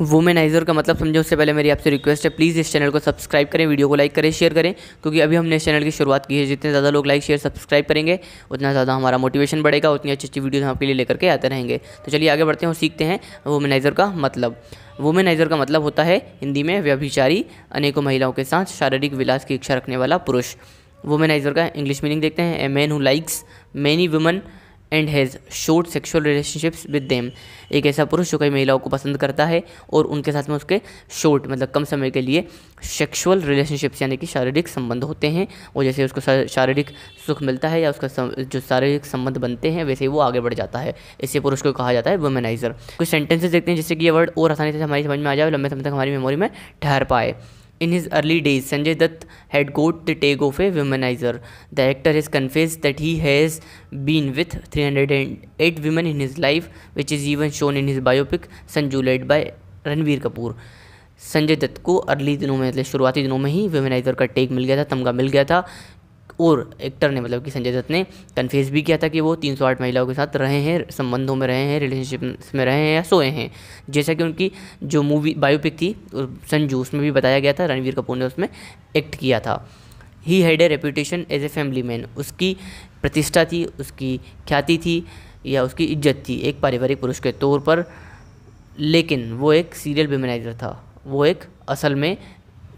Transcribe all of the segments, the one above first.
वुमेनाइज़र का मतलब समझो उससे पहले मेरी आपसे रिक्वेस्ट है प्लीज़ इस चैनल को सब्सक्राइब करें वीडियो को लाइक करें शेयर करें क्योंकि अभी हमने इस चैनल की शुरुआत की है जितने ज़्यादा लोग लाइक शेयर सब्सक्राइब करेंगे उतना ज़्यादा हमारा मोटिवेशन बढ़ेगा उतनी अच्छी अच्छी वीडियो हम आपके लिए लेकर के आते रहेंगे तो चलिए आगे बढ़ते हैं और सीखते हैं वुमेनाइज़र का मतलब वुमेनाइज़र का मतलब होता है हिंदी में व्यभिचारी अनेकों महिलाओं के साथ शारीरिक विलास की इच्छा रखने वाला पुरुष वुमेनाइज़र का इंग्लिश मीनिंग देखते हैं a man who likes many women and has short sexual relationships with them एक ऐसा पुरुष जो कई महिलाओं को पसंद करता है और उनके साथ में उसके शॉर्ट मतलब कम समय के लिए सेक्शुअल रिलेशनशिप्स यानी कि शारीरिक संबंध होते हैं और जैसे उसको शारीरिक सुख मिलता है या उसका जो शारीरिक संबंध बनते हैं वैसे ही वो आगे बढ़ जाता है इसे पुरुष को कहा जाता है वुमेनाइजर कुछ सेंटेंसेज देखते हैं जिससे कि ये वर्ड और आसानी से हमारी समझ में आ जाए और लंबे समय तक हमारी मेमोरी में ठहर पाए In his early days, Sanjay Dutt had got the tag of a womanizer. The actor has confessed that he has been with 308 women in his life, which is even shown in his biopic Sanju led by Ranveer Kapoor. Sanjay Dutt को early दिनों में मतलब शुरुआती दिनों में ही वेमेनाइजर का take मिल गया था तमगा मिल गया था और एक्टर ने मतलब कि संजय दत्त ने कन्फ्यूज भी किया था कि वो तीन महिलाओं के साथ रहे हैं संबंधों में रहे हैं रिलेशनशिप में रहे हैं या सोए हैं जैसा कि उनकी जो मूवी बायोपिक थी संजू उसमें भी बताया गया था रणवीर कपूर ने उसमें एक्ट किया था he had a reputation as a family man उसकी प्रतिष्ठा थी उसकी ख्याति थी या उसकी इज्जत थी एक पारिवारिक पुरुष के तौर पर लेकिन वो एक सीरियल वेमेनाइज़र था वो एक असल में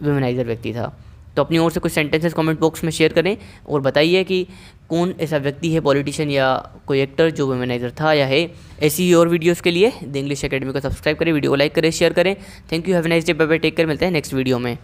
वेमेनाइज़र व्यक्ति था तो अपनी ओर से कुछ सेंटेंसेस कमेंट बॉक्स में शेयर करें और बताइए कि कौन ऐसा व्यक्ति है पॉलिटिशियन या कोई एक्टर जो वेमेनाइजर था या है ऐसी ही और वीडियोस के लिए द इंग्लिश अकेडमी को सब्सक्राइब करें वीडियो को लाइक करें शेयर करें thank you have nice day bye bye take care मिलते हैं नेक्स्ट वीडियो में